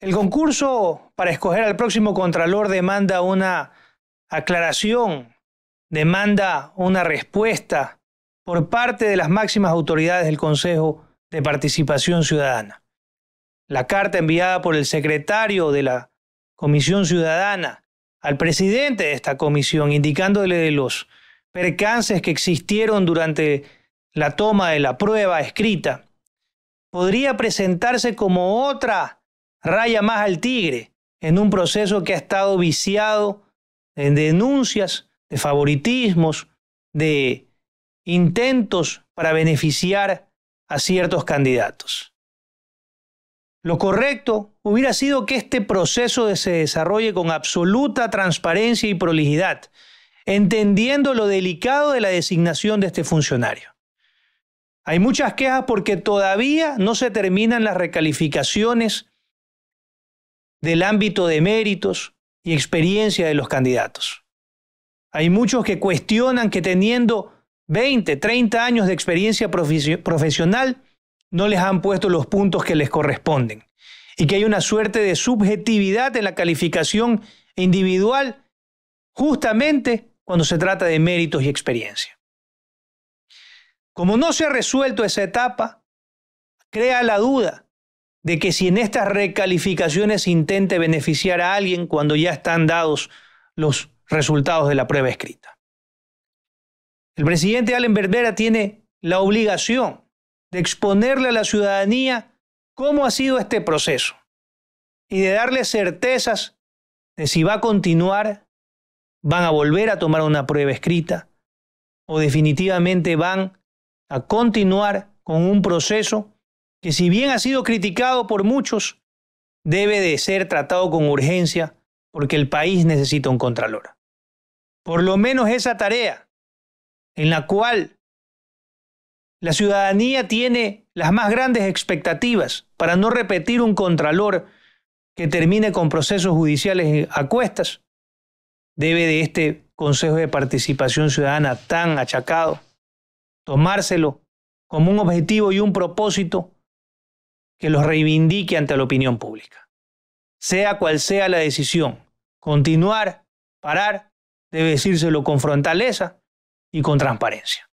El concurso para escoger al próximo Contralor demanda una aclaración, demanda una respuesta por parte de las máximas autoridades del Consejo de Participación Ciudadana. La carta enviada por el secretario de la Comisión Ciudadana al presidente de esta comisión, indicándole de los percances que existieron durante la toma de la prueba escrita, podría presentarse como otra raya más al tigre en un proceso que ha estado viciado en denuncias, de favoritismos, de intentos para beneficiar a ciertos candidatos. Lo correcto hubiera sido que este proceso se desarrolle con absoluta transparencia y prolijidad, entendiendo lo delicado de la designación de este funcionario. Hay muchas quejas porque todavía no se terminan las recalificaciones del ámbito de méritos y experiencia de los candidatos. Hay muchos que cuestionan que teniendo 20, 30 años de experiencia profesional, no les han puesto los puntos que les corresponden y que hay una suerte de subjetividad en la calificación individual justamente cuando se trata de méritos y experiencia. Como no se ha resuelto esa etapa, crea la duda de que si en estas recalificaciones intente beneficiar a alguien cuando ya están dados los resultados de la prueba escrita. El presidente Allen Berbera tiene la obligación de exponerle a la ciudadanía cómo ha sido este proceso y de darle certezas de si va a continuar, van a volver a tomar una prueba escrita o definitivamente van a continuar con un proceso que si bien ha sido criticado por muchos, debe de ser tratado con urgencia porque el país necesita un contralor. Por lo menos esa tarea en la cual la ciudadanía tiene las más grandes expectativas para no repetir un contralor que termine con procesos judiciales a cuestas, debe de este Consejo de Participación Ciudadana tan achacado tomárselo como un objetivo y un propósito que los reivindique ante la opinión pública. Sea cual sea la decisión, continuar, parar, debe decírselo con frontaleza y con transparencia.